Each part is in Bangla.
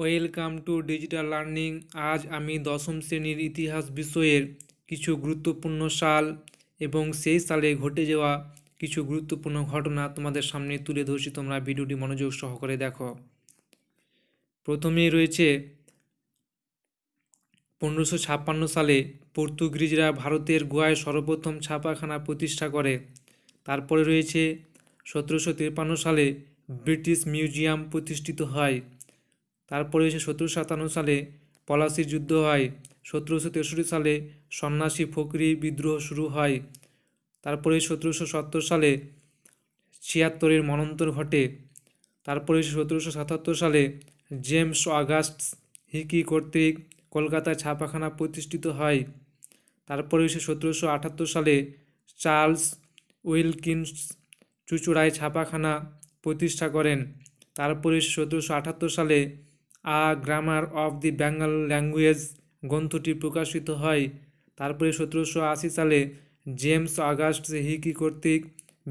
ওয়েলকাম টু ডিজিটাল লার্নিং আজ আমি দশম শ্রেণীর ইতিহাস বিষয়ের কিছু গুরুত্বপূর্ণ সাল এবং সেই সালে ঘটে যাওয়া কিছু গুরুত্বপূর্ণ ঘটনা তোমাদের সামনে তুলে ধরছি তোমরা ভিডিওটি মনোযোগ সহকারে দেখো প্রথমেই রয়েছে পনেরোশো ছাপ্পান্ন সালে পর্তুগিজরা ভারতের গোয়ায় সর্বপ্রথম ছাপাখানা প্রতিষ্ঠা করে তারপরে রয়েছে সতেরোশো সালে ব্রিটিশ মিউজিয়াম প্রতিষ্ঠিত হয় তারপরে উনিশশো সতেরোশো সাতান্ন সালে পলাশির যুদ্ধ হয় সতেরোশো তেষট্টি সালে সন্ন্যাসী ফকরি বিদ্রোহ শুরু হয় তারপরে সতেরোশো সত্তর সালে ছিয়াত্তরের মনন্তর ঘটে তারপরে সতেরোশো সাতাত্তর সালে জেমস অগাস্ট হিকি কর্তৃক কলকাতায় ছাপাখানা প্রতিষ্ঠিত হয় তারপরে সে সতেরোশো আটাত্তর সালে চার্লস উইলকিনস চুচুড়ায় ছাপাখানা প্রতিষ্ঠা করেন তারপরে সতেরোশো আটাত্তর সালে a grammar of the Bengal language গ্রন্থটি প্রকাশিত হয় তারপরে সতেরোশো আশি সালে জেমস আগস্ট হিকি কর্তৃক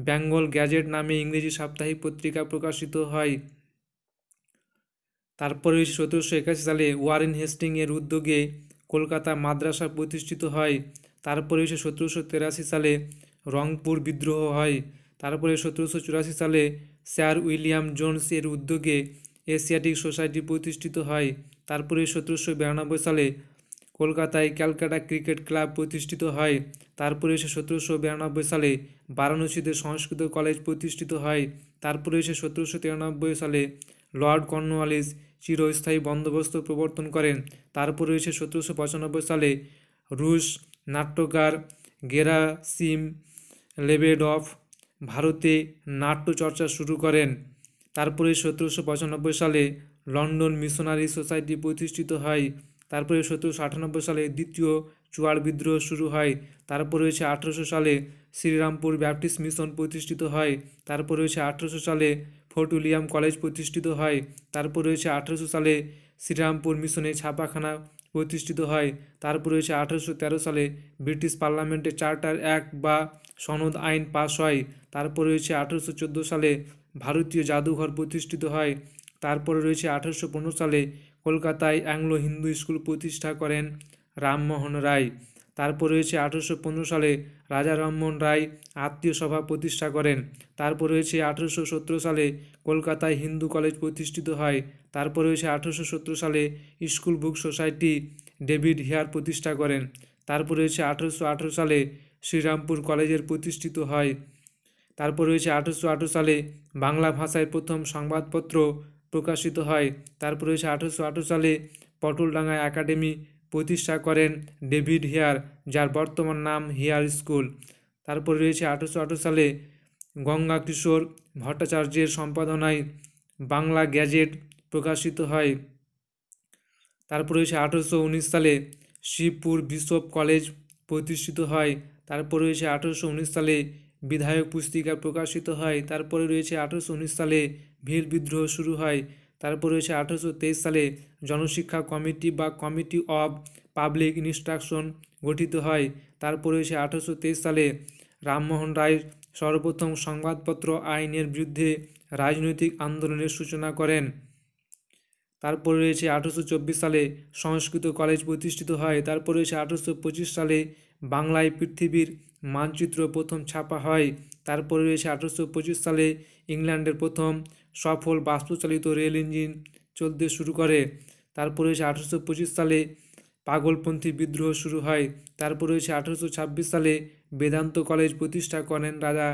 বেঙ্গল গ্যাজেট নামে ইংরেজি সাপ্তাহিক পত্রিকা প্রকাশিত হয় তারপরে সতেরোশো একাশি সালে ওয়ারেন হেস্টিংয়ের উদ্যোগে কলকাতা মাদ্রাসা প্রতিষ্ঠিত হয় তারপরে সে সতেরোশো তেরাশি সালে রংপুর বিদ্রোহ হয় তারপরে সতেরোশো চুরাশি সালে স্যার উইলিয়াম জোনস এর উদ্যোগে এশিয়াটিক সোসাইটি প্রতিষ্ঠিত হয় তারপরে সতেরোশো বিরানব্বই সালে কলকাতায় ক্যালকাটা ক্রিকেট ক্লাব প্রতিষ্ঠিত হয় তারপরে এসে সতেরোশো বিরানব্বই সালে বারাণসীতে সংস্কৃত কলেজ প্রতিষ্ঠিত হয় তারপরে এসে সতেরোশো তিরানব্বই সালে লর্ড কর্নওয়ালিস চিরস্থায়ী বন্দোবস্ত প্রবর্তন করেন তারপরে এসে সতেরোশো পঁচানব্বই সালে রুশ নাট্যকার গেরাসিম অফ ভারতে নাট্যচর্চা শুরু করেন তারপরে সতেরোশো পঁচানব্বই সালে লন্ডন মিশনারি সোসাইটি প্রতিষ্ঠিত হয় তারপরে সতেরোশো আটানব্বই সালে দ্বিতীয় চুয়াড় বিদ্রোহ শুরু হয় তারপর রয়েছে আঠেরোশো সালে শ্রীরামপুর ব্যাপটিস্ট মিশন প্রতিষ্ঠিত হয় তারপর রয়েছে আঠেরোশো সালে ফোর্ট উইলিয়াম কলেজ প্রতিষ্ঠিত হয় তারপর রয়েছে আঠেরোশো সালে শ্রীরামপুর মিশনে ছাপাখানা প্রতিষ্ঠিত হয় তারপর রয়েছে আঠেরোশো সালে ব্রিটিশ পার্লামেন্টে চার্টার অ্যাক্ট বা সনদ আইন পাশ হয় তারপর রয়েছে আঠেরোশো সালে ভারতীয় জাদুঘর প্রতিষ্ঠিত হয় তারপরে রয়েছে আঠারোশো সালে কলকাতায় অ্যাংলো হিন্দু স্কুল প্রতিষ্ঠা করেন রামমোহন রায় তারপর রয়েছে আঠেরোশো সালে রাজা রামমোহন রায় আত্মীয় সভা প্রতিষ্ঠা করেন তারপর রয়েছে আঠেরোশো সালে কলকাতায় হিন্দু কলেজ প্রতিষ্ঠিত হয় তারপর রয়েছে আঠেরোশো সালে school book society David Hare প্রতিষ্ঠা করেন তারপর রয়েছে আঠেরোশো সালে শ্রীরামপুর কলেজের প্রতিষ্ঠিত হয় তারপর রয়েছে আঠেরোশো সালে বাংলা ভাষায় প্রথম সংবাদপত্র প্রকাশিত হয় তারপর রয়েছে আঠেরোশো সালে পটলডাঙ্গা একাডেমি প্রতিষ্ঠা করেন ডেভিড হেয়ার যার বর্তমান নাম হেয়ার স্কুল তারপর রয়েছে আঠেরোশো সালে গঙ্গা কিশোর ভট্টাচার্যের সম্পাদনায় বাংলা গ্যাজেট প্রকাশিত হয় তারপর রয়েছে আঠেরোশো সালে শিবপুর বিশপ কলেজ প্রতিষ্ঠিত হয় তারপর রয়েছে আঠেরোশো সালে বিধায়ক পুস্তিকা প্রকাশিত হয় তারপরে রয়েছে আঠারোশো সালে ভীর বিদ্রোহ শুরু হয় তারপর রয়েছে আঠারোশো সালে জনশিক্ষা কমিটি বা কমিটি অব পাবলিক ইনস্ট্রাকশন গঠিত হয় তারপর রয়েছে আঠারোশো সালে রামমোহন রায় সর্বপ্রথম সংবাদপত্র আইনের বিরুদ্ধে রাজনৈতিক আন্দোলনের সূচনা করেন তারপর রয়েছে আঠারোশো সালে সংস্কৃত কলেজ প্রতিষ্ঠিত হয় তারপর রয়েছে আঠারোশো সালে বাংলায় পৃথিবীর মানচিত্র প্রথম ছাপা হয় তারপরে রয়েছে আঠারোশো সালে ইংল্যান্ডের প্রথম সফল বাস্তুচালিত রেল ইঞ্জিন চলতে শুরু করে তারপরে রয়েছে আঠারোশো সালে পাগলপন্থী বিদ্রোহ শুরু হয় তারপর রয়েছে আঠারোশো সালে বেদান্ত কলেজ প্রতিষ্ঠা করেন রাজা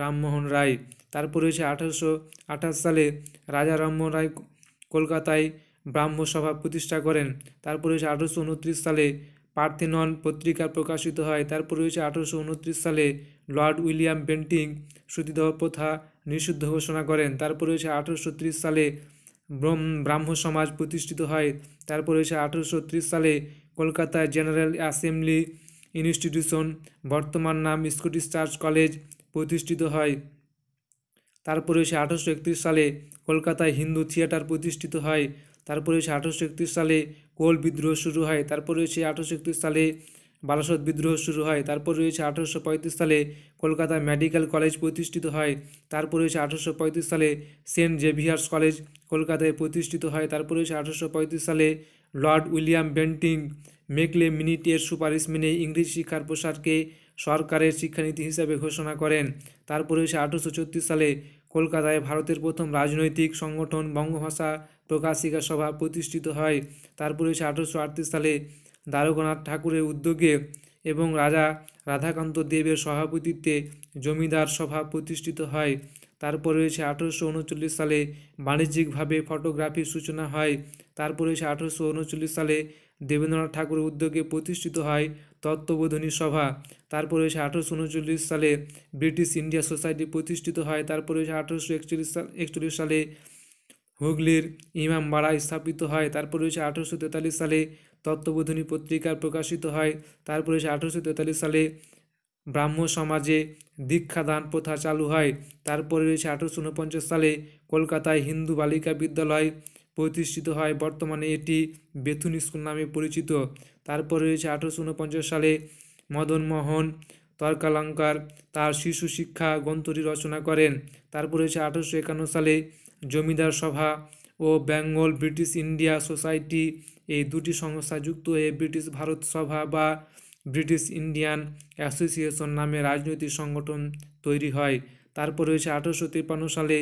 রামমোহন রায় তারপর রয়েছে আঠারোশো সালে রাজা রামমোহন রায় কলকাতায় ব্রাহ্মসভা প্রতিষ্ঠা করেন তারপর রয়েছে আঠারোশো সালে পার্থেনন পত্রিকা প্রকাশিত হয় তারপর রয়েছে আঠারোশো সালে লর্ড উইলিয়াম বেন্টিং সতীদাহ প্রথা নিষিদ্ধ ঘোষণা করেন তারপর রয়েছে আঠারোশো সালে ব্রাহ্ম সমাজ প্রতিষ্ঠিত হয় তারপর রয়েছে আঠারোশো সালে কলকাতায় জেনারেল অ্যাসেম্বলি ইনস্টিটিউশন বর্তমান নাম স্কটিশ চার্চ কলেজ প্রতিষ্ঠিত হয় তারপর রয়েছে আঠারোশো সালে কলকাতায় হিন্দু থিয়েটার প্রতিষ্ঠিত হয় তারপরে হচ্ছে আঠারোশো একত্রিশ সালে কোল বিদ্রোহ শুরু হয় তারপরে হচ্ছে আঠারোশো একত্রিশ সালে বালাসদ বিদ্রোহ শুরু হয় তারপর রয়েছে আঠারোশো পঁয়ত্রিশ সালে কলকাতা মেডিকেল কলেজ প্রতিষ্ঠিত হয় তারপর রয়েছে আঠারোশো পঁয়ত্রিশ সালে সেন্ট জেভিয়ার্স কলেজ কলকাতায় প্রতিষ্ঠিত হয় তারপর রয়েছে আঠারোশো পঁয়ত্রিশ সালে লর্ড উইলিয়াম বেন্টিং মেকলে মিনিটের সুপারিশ মেনে ইংরেজি শিক্ষার প্রসারকে সরকারের শিক্ষানীতি হিসাবে ঘোষণা করেন তারপর রয়েছে আঠারোশো সালে কলকাতায় ভারতের প্রথম রাজনৈতিক সংগঠন বঙ্গভাষা প্রকাশিকা সভা প্রতিষ্ঠিত হয় তারপরে সে আঠেরোশো সালে দ্বারকনাথ ঠাকুরের উদ্যোগে এবং রাজা রাধাকান্ত দেবের সভাপতিত্বে জমিদার সভা প্রতিষ্ঠিত হয় তারপরে রয়েছে আঠারোশো উনচল্লিশ সালে বাণিজ্যিকভাবে ফটোগ্রাফির সূচনা হয় তারপর সে আঠারোশো উনচল্লিশ সালে দেবেন্দ্রনাথ ঠাকুরের উদ্যোগে প্রতিষ্ঠিত হয় তত্ত্ববোধনী সভা তারপরে সে আঠারোশো উনচল্লিশ সালে ব্রিটিশ ইন্ডিয়া সোসাইটি প্রতিষ্ঠিত হয় তারপরে সে আঠারোশো একচল্লিশ সাল একচল্লিশ সালে হুগলির ইমামবাড়া স্থাপিত হয় তারপর রয়েছে আঠারোশো তেতাল্লিশ সালে তত্ত্ববোধনী পত্রিকা প্রকাশিত হয় তারপর রয়েছে আঠারোশো তেতাল্লিশ সালে ব্রাহ্ম সমাজে দীক্ষাদান প্রথা চালু হয় তারপরে রয়েছে আঠারোশো উনপঞ্চাশ সালে কলকাতায় হিন্দু বালিকা বিদ্যালয় প্রতিষ্ঠিত হয় বর্তমানে এটি বেথুন স্কুল নামে পরিচিত তারপরে রয়েছে আঠারোশো উনপঞ্চাশ সালে মদনমোহন তর্কালঙ্কার তার শিশু শিক্ষা গ্রন্থটি রচনা করেন তারপর রয়েছে আঠারোশো একান্ন সালে জমিদার সভা ও বেঙ্গল ব্রিটিশ ইন্ডিয়া সোসাইটি এই দুটি সংস্থা যুক্ত হয়ে ব্রিটিশ ভারত সভা বা ব্রিটিশ ইন্ডিয়ান অ্যাসোসিয়েশন নামে রাজনৈতিক সংগঠন তৈরি হয় তারপর রয়েছে আঠারোশো তেপান্ন সালে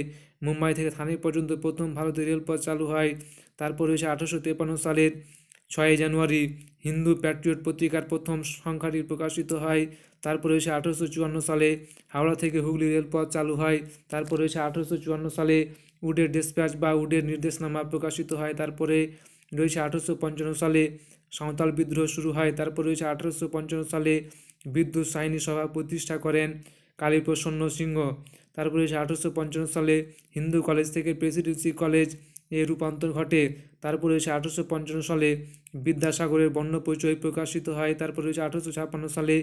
মুম্বাই থেকে থানে পর্যন্ত প্রথম ভারতের রেলপথ চালু হয় তারপর রয়েছে আঠারোশো তেপান্ন সালের ছয়ই জানুয়ারি হিন্দু প্যাট্রিয়ট পত্রিকার প্রথম সংখ্যাটি প্রকাশিত হয় তারপর রয়েছে আঠারোশো চুয়ান্ন সালে হাওড়া থেকে হুগলি রেলপথ চালু হয় তারপর রয়েছে আঠারোশো চুয়ান্ন সালে উডের ডেসপ্যাচ বা উডের নির্দেশনামা প্রকাশিত হয় তারপরে রয়েছে আঠারোশো পঞ্চান্ন সালে সাঁওতাল বিদ্রোহ শুরু হয় তারপর রয়েছে আঠারোশো পঞ্চান্ন সালে বিদ্যুৎ সাহিনী সভা প্রতিষ্ঠা করেন কালীপ্রসন্ন সিংহ তারপর রয়েছে আঠারোশো পঞ্চান্ন সালে হিন্দু কলেজ থেকে প্রেসিডেন্সি কলেজ এ রূপান্তর ঘটে তারপর রয়েছে আঠারোশো পঞ্চান্ন সালে বিদ্যাসাগরের বর্ণ পরিচয় প্রকাশিত হয় তারপর রয়েছে আঠারোশো ছাপ্পান্ন সালে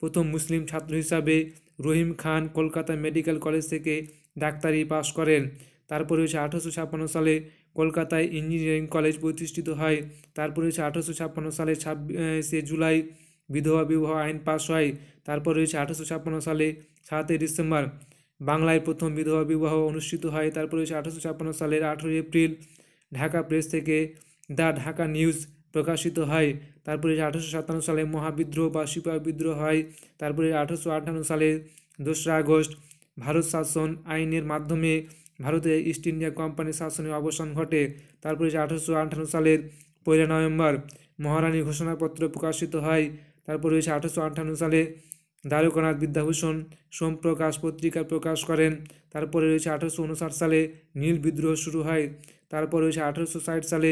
প্রথম মুসলিম ছাত্র হিসাবে রহিম খান কলকাতা মেডিকেল কলেজ থেকে ডাক্তারি পাশ করেন তারপরে হচ্ছে আঠারোশো সালে কলকাতায় ইঞ্জিনিয়ারিং কলেজ প্রতিষ্ঠিত হয় তারপরে হচ্ছে আঠারোশো সালে ছাব্বিশে জুলাই বিধবা বিবাহ আইন পাশ হয় তারপর হচ্ছে আঠারোশো সালে সাতই ডিসেম্বর বাংলায় প্রথম বিধবা বিবাহ অনুষ্ঠিত হয় তারপর হচ্ছে আঠারোশো ছাপ্পান্ন সালের আঠেরোই এপ্রিল ঢাকা প্রেস থেকে দ্য ঢাকা নিউজ প্রকাশিত হয় তারপরে আঠারোশো সাতান্ন সালে মহাবিদ্রোহ বা সিপাহ বিদ্রোহ হয় তারপরে আঠারোশো আটান্ন সালে দোসরা আগস্ট ভারত শাসন আইনের মাধ্যমে ভারতে ইস্ট ইন্ডিয়া কোম্পানির শাসনের অবসান ঘটে তারপরে যে আঠারোশো আঠান্ন সালের পয়লা নভেম্বর মহারানী ঘোষণাপত্র প্রকাশিত হয় তারপর রয়েছে আঠারোশো আঠান্ন সালে দ্বারকানাথ বিদ্যাভূষণ সোমপ্রকাশ পত্রিকা প্রকাশ করেন তারপরে রয়েছে আঠারোশো উনষাট সালে নীল বিদ্রোহ শুরু হয় তারপর রয়েছে আঠারোশো ষাট সালে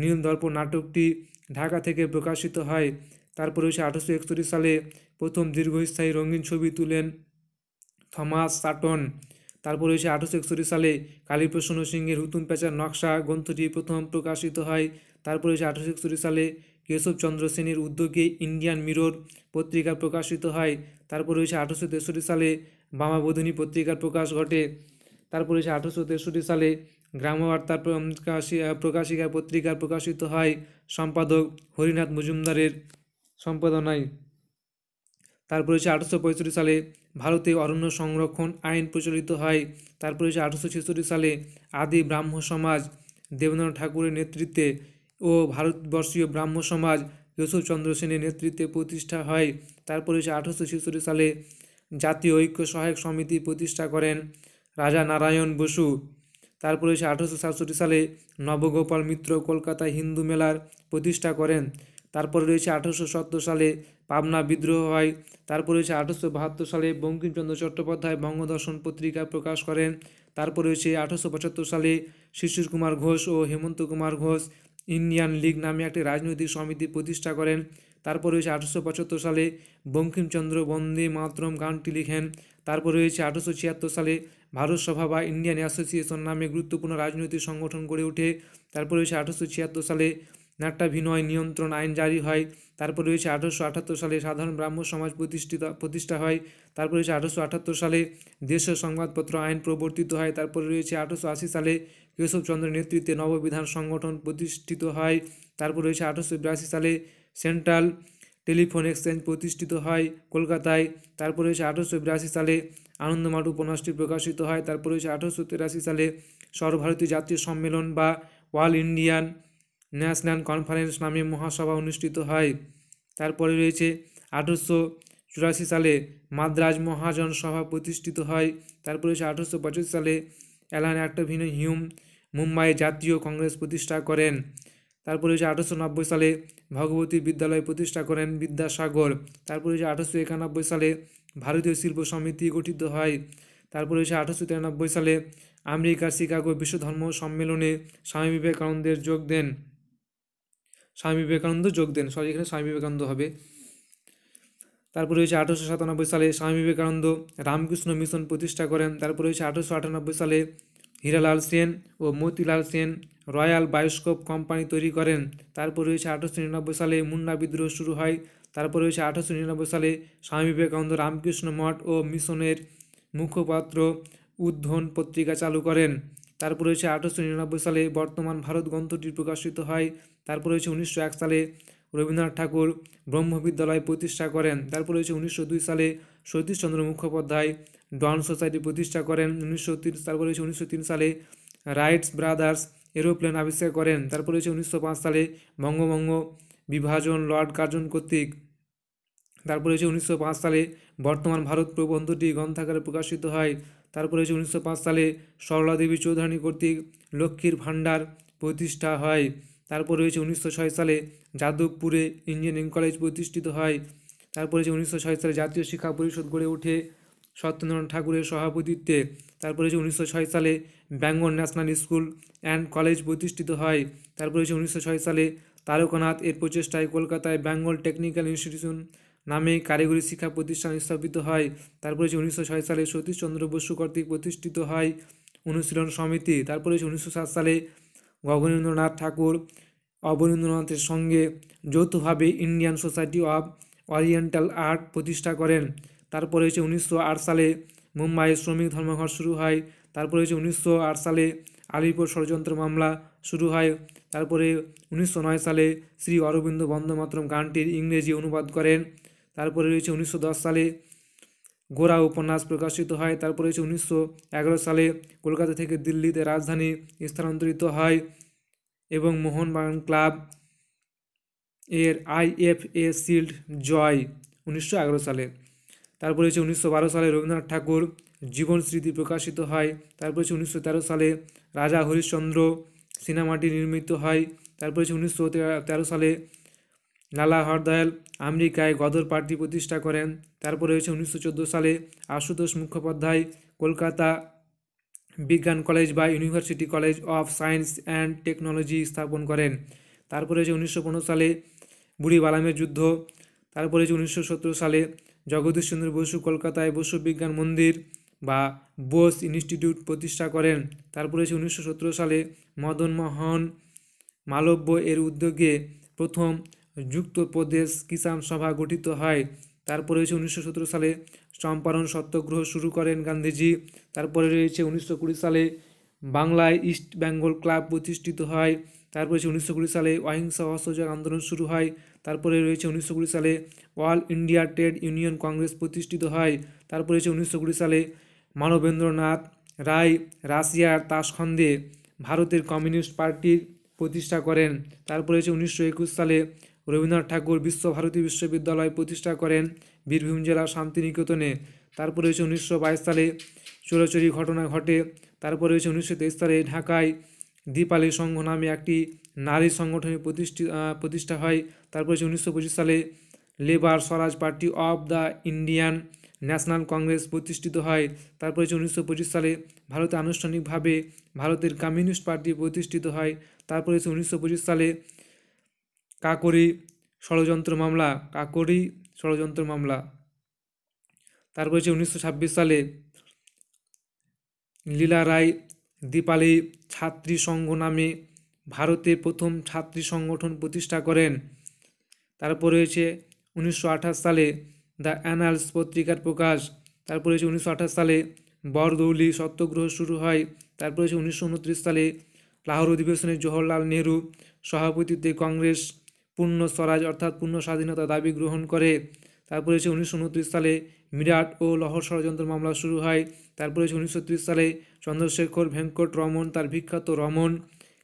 নীল দর্প নাটকটি ঢাকা থেকে প্রকাশিত হয় তারপর রয়েছে আঠারোশো একচল্লিশ সালে প্রথম দীর্ঘস্থায়ী রঙিন ছবি তুলেন থমাস সাটন তারপর হয়েছে আঠারোশো একষট্টি সালে কালীপ্রসন্ন সিংহের হুতুম পেঁচার নকশা গ্রন্থটি প্রথম প্রকাশিত হয় তারপর হয়েছে আঠারোশো একষট্টি সালে কেশবচন্দ্র সেনের উদ্যোগে ইন্ডিয়ান মিরর পত্রিকা প্রকাশিত হয় তারপর হয়েছে আঠারোশো তেষট্টি সালে বামাবোধিনী পত্রিকার প্রকাশ ঘটে তারপর হয়েছে আঠারোশো তেষট্টি সালে গ্রামবার্তা প্রকাশিকা পত্রিকা প্রকাশিত হয় সম্পাদক হরিনাথ মজুমদারের সম্পাদনায় তারপরে হচ্ছে আঠারোশো পঁয়ষট্টি সালে ভারতে অরণ্য সংরক্ষণ আইন প্রচলিত হয় তারপরে হচ্ছে আঠারোশো ছেষট্টি সালে আদি ব্রাহ্ম সমাজ দেবেন্দ্রনাথ ঠাকুরের নেতৃত্বে ও ভারতবর্ষীয় ব্রাহ্ম সমাজ চন্দ্র সেনের নেতৃত্বে প্রতিষ্ঠা হয় তারপরে হচ্ছে আঠারোশো ছেষট্টি সালে জাতীয় ঐক্য সহায়ক সমিতি প্রতিষ্ঠা করেন রাজা নারায়ণ বসু তারপরে হচ্ছে আঠারোশো সাতষট্টি সালে নবগোপাল মিত্র কলকাতা হিন্দু মেলার প্রতিষ্ঠা করেন তারপরে রয়েছে আঠারোশো সত্তর সালে পাবনা বিদ্রোহ হয় তারপরে রয়েছে আঠারোশো বাহাত্তর সালে বঙ্কিমচন্দ্র চট্টোপাধ্যায় বঙ্গদর্শন পত্রিকা প্রকাশ করেন তারপরে রয়েছে আঠারোশো পঁচাত্তর সালে শিশির কুমার ঘোষ ও হেমন্ত কুমার ঘোষ ইন্ডিয়ান লীগ নামে একটি রাজনৈতিক সমিতি প্রতিষ্ঠা করেন তারপর রয়েছে আঠারোশো পঁচাত্তর সালে বঙ্কিমচন্দ্র বন্দে মাতরম গানটি লিখেন তারপর রয়েছে আঠারোশো ছিয়াত্তর সালে ভারত সভা বা ইন্ডিয়ান অ্যাসোসিয়েশন নামে গুরুত্বপূর্ণ রাজনৈতিক সংগঠন গড়ে ওঠে তারপর রয়েছে আঠারোশো ছিয়াত্তর সালে নাট্যাভিনয় নিয়ন্ত্রণ আইন জারি হয় তারপর রয়েছে আঠারোশো আঠাত্তর সালে সাধারণ ব্রাহ্ম সমাজ প্রতিষ্ঠিত প্রতিষ্ঠা হয় তারপর রয়েছে আঠারোশো আঠাত্তর সালে দেশীয় সংবাদপত্র আইন প্রবর্তিত হয় তারপর রয়েছে আঠারোশো আশি সালে কেশবচন্দ্রের নেতৃত্বে নববিধান সংগঠন প্রতিষ্ঠিত হয় তারপর রয়েছে আঠারোশো বিরাশি সালে সেন্ট্রাল টেলিফোন এক্সচেঞ্জ প্রতিষ্ঠিত হয় কলকাতায় তারপর রয়েছে আঠারোশো বিরাশি সালে আনন্দমাঠ উপন্যাসটি প্রকাশিত হয় তারপর রয়েছে আঠারোশো তিরাশি সালে সর্বভারতীয় জাতীয় সম্মেলন বা ওয়াল ইন্ডিয়ান ন্যাশনাল কনফারেন্স নামে মহাসভা অনুষ্ঠিত হয় তারপরে রয়েছে আঠেরোশো চুরাশি সালে মাদ্রাজ মহাজন সভা প্রতিষ্ঠিত হয় তারপরে রয়েছে আঠেরোশো পঁচাশি সালে অ্যালান অ্যাক্টোভিনো হিউম মুম্বাই জাতীয় কংগ্রেস প্রতিষ্ঠা করেন তারপরে রয়েছে আঠেরোশো নব্বই সালে ভগবতী বিদ্যালয় প্রতিষ্ঠা করেন বিদ্যাসাগর তারপরে রয়েছে আঠারোশো একানব্বই সালে ভারতীয় শিল্প সমিতি গঠিত হয় তারপরে রয়েছে আঠারোশো তিরানব্বই সালে আমেরিকার শিকাগো বিশ্ব ধর্ম সম্মেলনে স্বামী বিবেকানন্দের যোগ দেন স্বামী বিবেকানন্দ যোগ দেন সরি এখানে স্বামী বিবেকানন্দ হবে তারপরে হয়েছে আঠারোশো সাতানব্বই সালে স্বামী বিবেকানন্দ রামকৃষ্ণ মিশন প্রতিষ্ঠা করেন তারপরে হয়েছে আঠারোশো আটানব্বই সালে হীরালাল সেন ও Motilal Sen royal bioscope company তৈরি করেন তারপরে হয়েছে আঠারোশো নিরানব্বই সালে মুন্না বিদ্রোহ শুরু হয় তারপরে হয়েছে আঠারোশো নিরানব্বই সালে স্বামী বিবেকানন্দ রামকৃষ্ণ মঠ ও মিশনের মুখপাত্র উদ্ধন পত্রিকা চালু করেন তারপরে হয়েছে আঠারোশো নিরানব্বই সালে বর্তমান ভারত গ্রন্থটি প্রকাশিত হয় তারপর রয়েছে উনিশশো এক সালে রবীন্দ্রনাথ ঠাকুর ব্রহ্মবিদ্যালয় প্রতিষ্ঠা করেন তারপর রয়েছে উনিশশো দুই সালে সতীশচন্দ্র মুখোপাধ্যায় ডন সোসাইটি প্রতিষ্ঠা করেন উনিশশো তিরিশ তারপর রয়েছে উনিশশো সালে রাইটস ব্রাদার্স এরোপ্লেন আবিষ্কার করেন তারপর রয়েছে উনিশশো পাঁচ সালে বঙ্গভঙ্গ বিভাজন লর্ড কার্জন কর্তৃক তারপর রয়েছে উনিশশো পাঁচ সালে বর্তমান ভারত প্রবন্ধটি গ্রন্থাগারে প্রকাশিত হয় তারপর রয়েছে উনিশশো পাঁচ সালে সরলাদেবী চৌধুরানী কর্তৃক লক্ষ্মীর ভাণ্ডার প্রতিষ্ঠা হয় তারপর রয়েছে উনিশশো সালে যাদবপুরে ইঞ্জিনিয়ারিং কলেজ প্রতিষ্ঠিত হয় তারপর রয়েছে উনিশশো সালে জাতীয় শিক্ষা পরিষদ গড়ে ওঠে সত্যেন্দ্রনাথ ঠাকুরের সভাপতিত্বে তারপরে রয়েছে উনিশশো সালে Bengal national school and college প্রতিষ্ঠিত হয় তারপরে রয়েছে উনিশশো সালে তারকনাথ এর প্রচেষ্টায় কলকাতায় বেঙ্গল টেকনিক্যাল ইনস্টিটিউশন নামে কারিগরি শিক্ষা প্রতিষ্ঠান স্থাপিত হয় তারপরে হচ্ছে উনিশশো সালে সতীশচন্দ্র বসু কর্তৃক প্রতিষ্ঠিত হয় অনুশীলন সমিতি তারপরে রয়েছে উনিশশো সালে গগনেন্দ্রনাথ ঠাকুর অবনীন্দ্রনাথের সঙ্গে যৌথভাবে Indian society of oriental art প্রতিষ্ঠা করেন তারপরে হচ্ছে উনিশশো সালে মুম্বাইয়ে শ্রমিক ধর্মঘট শুরু হয় তারপরে হচ্ছে উনিশশো সালে আলিপুর ষড়যন্ত্র মামলা শুরু হয় তারপরে উনিশশো সালে শ্রী অরবিন্দ বন্দ্যোমাতরম গানটির ইংরেজি অনুবাদ করেন তারপরে রয়েছে উনিশশো সালে গোরা উপন্যাস প্রকাশিত হয় তারপরে হচ্ছে উনিশশো সালে কলকাতা থেকে দিল্লিতে রাজধানী স্থানান্তরিত হয় এবং মোহনবাগান ক্লাব এর আই এফ এ শিল্ড জয় উনিশশো সালে তারপরে হচ্ছে উনিশশো সালে রবীন্দ্রনাথ ঠাকুর জীবন স্মৃতি প্রকাশিত হয় তারপর হচ্ছে উনিশশো সালে রাজা হরিশ্চন্দ্র সিনেমাটি নির্মিত হয় তারপরে হচ্ছে উনিশশো সালে লালা হরদয়াল আমেরিকায় গদর পার্টি প্রতিষ্ঠা করেন তারপরে হয়েছে উনিশশো সালে আশুতোষ মুখোপাধ্যায় কলকাতা বিজ্ঞান কলেজ বা university college of science and technology স্থাপন করেন তারপরে হয়েছে উনিশশো সালে বুড়ি বালামের যুদ্ধ তারপরে হয়েছে উনিশশো সালে জগদীশচন্দ্র বসু কলকাতায় বসু বিজ্ঞান মন্দির বা বোস ইনস্টিটিউট প্রতিষ্ঠা করেন তারপরে হয়েছে উনিশশো সালে মদন মোহন মালব্য এর উদ্যোগে প্রথম যুক্ত প্রদেশ কিষাণ সভা গঠিত হয় তারপরে রয়েছে উনিশশো সালে চম্পারণ সত্যগ্রহ শুরু করেন গান্ধীজি তারপরে রয়েছে উনিশশো সালে বাংলায় ইস্ট বেঙ্গল ক্লাব প্রতিষ্ঠিত হয় তারপরে রয়েছে উনিশশো কুড়ি সালে অহিংসা অসহযোগ আন্দোলন শুরু হয় তারপরে রয়েছে উনিশশো কুড়ি সালে all India trade union congress প্রতিষ্ঠিত হয় তারপরে রয়েছে উনিশশো কুড়ি সালে মানবেন্দ্রনাথ রায় রাশিয়ার তাসখন্দে ভারতের কমিউনিস্ট পার্টির প্রতিষ্ঠা করেন তারপরে রয়েছে উনিশশো একুশ সালে রবীন্দ্রনাথ ঠাকুর বিশ্বভারতী বিশ্ববিদ্যালয় প্রতিষ্ঠা করেন বীরভূম জেলার শান্তিনিকেতনে তারপরে হয়েছে উনিশশো সালে চোরাচুরি ঘটনা ঘটে তারপরে হয়েছে উনিশশো সালে ঢাকায় দীপালি সংঘ নামে একটি নারী সংগঠনের প্রতিষ্ঠিত প্রতিষ্ঠা হয় তারপরে হচ্ছে উনিশশো সালে labour swaraj party of the Indian national congress প্রতিষ্ঠিত হয় তারপরে হচ্ছে উনিশশো সালে ভারতে আনুষ্ঠানিকভাবে ভারতের কমিউনিস্ট পার্টি প্রতিষ্ঠিত হয় তারপরে হচ্ছে উনিশশো সালে কাকরি ষড়যন্ত্র মামলা কাকরি ষড়যন্ত্র মামলা তারপর হচ্ছে উনিশশো সালে লীলা রায় দীপালি ছাত্রী সংঘ নামে ভারতে প্রথম ছাত্রী সংগঠন প্রতিষ্ঠা করেন তারপর রয়েছে উনিশশো সালে দ্য অ্যানালস পত্রিকার প্রকাশ তারপর হয়েছে উনিশশো সালে বরদৌলি সত্যগ্রহ শুরু হয় তারপর হয়েছে উনিশশো সালে লাহোর অধিবেশনে জওহরলাল নেহরু সভাপতিত্বে কংগ্রেস পূর্ণ স্বরাজ অর্থাৎ পূর্ণ স্বাধীনতা দাবি গ্রহণ করে তারপরে হচ্ছে উনিশশো সালে মিরাট ও লহর ষড়যন্ত্র মামলা শুরু হয় তারপরে হচ্ছে উনিশশো সালে চন্দ্রশেখর ভেঙ্কট রমন তার বিখ্যাত রমন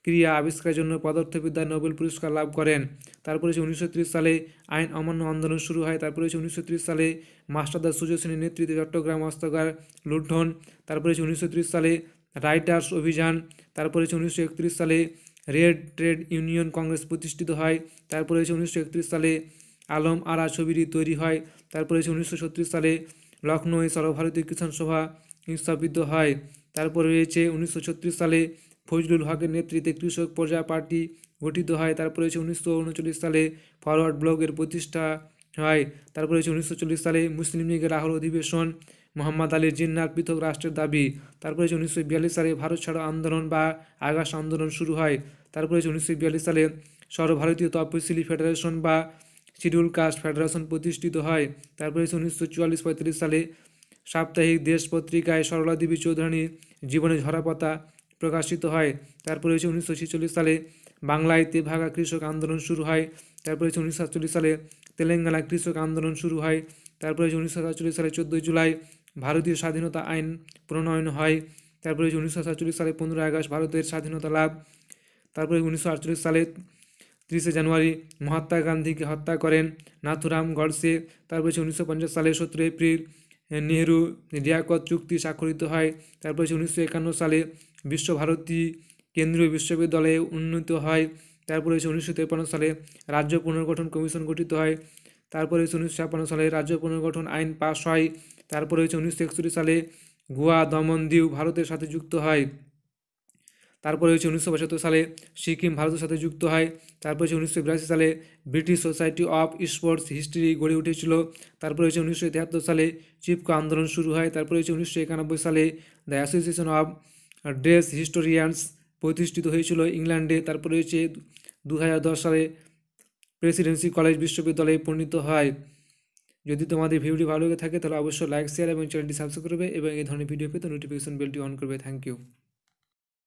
ক্রিয়া আবিষ্কারের জন্য পদার্থবিদ্যায় নোবেল পুরস্কার লাভ করেন তারপরে হচ্ছে উনিশশো সালে আইন অমান্য আন্দোলন শুরু হয় তারপরে হচ্ছে উনিশশো সালে মাস্টারদার সুযোগ নেতৃত্বে চট্টগ্রাম অস্ত্রগার লুণ্ঠন তারপরে হচ্ছে উনিশশো সালে রাইটার্স অভিযান তারপরে হচ্ছে উনিশশো সালে রেড ট্রেড ইউনিয়ন কংগ্রেস প্রতিষ্ঠিত হয় তারপরে হয়েছে উনিশশো সালে আলম আরা ছবিটি তৈরি হয় তারপরে হয়েছে উনিশশো সালে লখনৌয়ে সর্বভারতীয় কিষাণ সভা স্থাপিত হয় তারপরে রয়েছে উনিশশো সালে ফজলুল হকের নেতৃত্বে কৃষক প্রজা পার্টি গঠিত হয় তারপরে হয়েছে উনিশশো সালে ফরওয়ার্ড ব্লকের প্রতিষ্ঠা হয় তারপরে হয়েছে উনিশশো সালে মুসলিম লীগের রাহুল অধিবেশন মোহাম্মদ আলী জিন্নার পৃথক রাষ্ট্রের দাবি তারপরে হয়েছে উনিশশো সালে ভারত ছাড়ো আন্দোলন বা আগাস আন্দোলন শুরু হয় তারপরে হচ্ছে উনিশশো বিয়াল্লিশ সালে সর্বভারতীয় তপশিলি ফেডারেশন বা শিডিউল কাস্ট ফেডারেশন প্রতিষ্ঠিত হয় তারপরে হচ্ছে উনিশশো চুয়াল্লিশ সালে সাপ্তাহিক দেশ পত্রিকায় সরলা দেবী চৌধুরানীর জীবনে ঝরাপাতা প্রকাশিত হয় তারপরে হচ্ছে উনিশশো ছেচল্লিশ সালে বাংলায় তেভাগা কৃষক আন্দোলন শুরু হয় তারপরে হচ্ছে উনিশশো সালে তেলেঙ্গানা কৃষক আন্দোলন শুরু হয় তারপরে হচ্ছে উনিশশো সাতচল্লিশ সালে চোদ্দোই জুলাই ভারতীয় স্বাধীনতা আইন প্রণয়ন হয় তারপরে হচ্ছে উনিশশো সাতচল্লিশ সালে পনেরোই আগস্ট ভারতের স্বাধীনতা লাভ তারপরে উনিশশো সালে তিরিশে জানুয়ারি মহাত্মা গান্ধীকে হত্যা করেন নাথুরাম গডসে তারপরে সে উনিশশো সালে সতেরো এপ্রিল নেহরু রিয়াকত চুক্তি স্বাক্ষরিত হয় তারপরে সে উনিশশো একান্ন সালে বিশ্বভারতী কেন্দ্রীয় বিশ্ববিদ্যালয়ে উন্নীত হয় তারপরে সে উনিশশো তেপান্ন সালে রাজ্য পুনর্গঠন কমিশন গঠিত হয় তারপরে হচ্ছে উনিশশো সালে রাজ্য পুনর্গঠন আইন পাশ হয় তারপরে হয়েছে উনিশশো একষট্টি সালে গোয়া দমন দিউ ভারতের সাথে যুক্ত হয় তারপরে হচ্ছে উনিশশো পঁচাত্তর সালে সিকিম ভারতের সাথে যুক্ত হয় তারপরে হচ্ছে উনিশশো বিরাশি সালে British society of sports history গড়ে উঠেছিল তারপরে হচ্ছে উনিশশো তিয়াত্তর সালে চিপকো আন্দোলন শুরু হয় তারপরে হচ্ছে উনিশশো একানব্বই সালে the association of dress historians প্রতিষ্ঠিত হয়েছিল ইংল্যান্ডে তারপরে হচ্ছে দু সালে প্রেসিডেন্সি কলেজ বিশ্ববিদ্যালয়ে পরিণত হয় যদি তোমাদের ভিডিওটি ভালো লেগে থাকে তাহলে অবশ্যই লাইক শেয়ার এবং চ্যানেলটি সাবস্ক্রাইব করবে এবং এই ধরনের ভিডিও পেতে নোটিফিকেশন বেলটি অন করবে থ্যাংক ইউ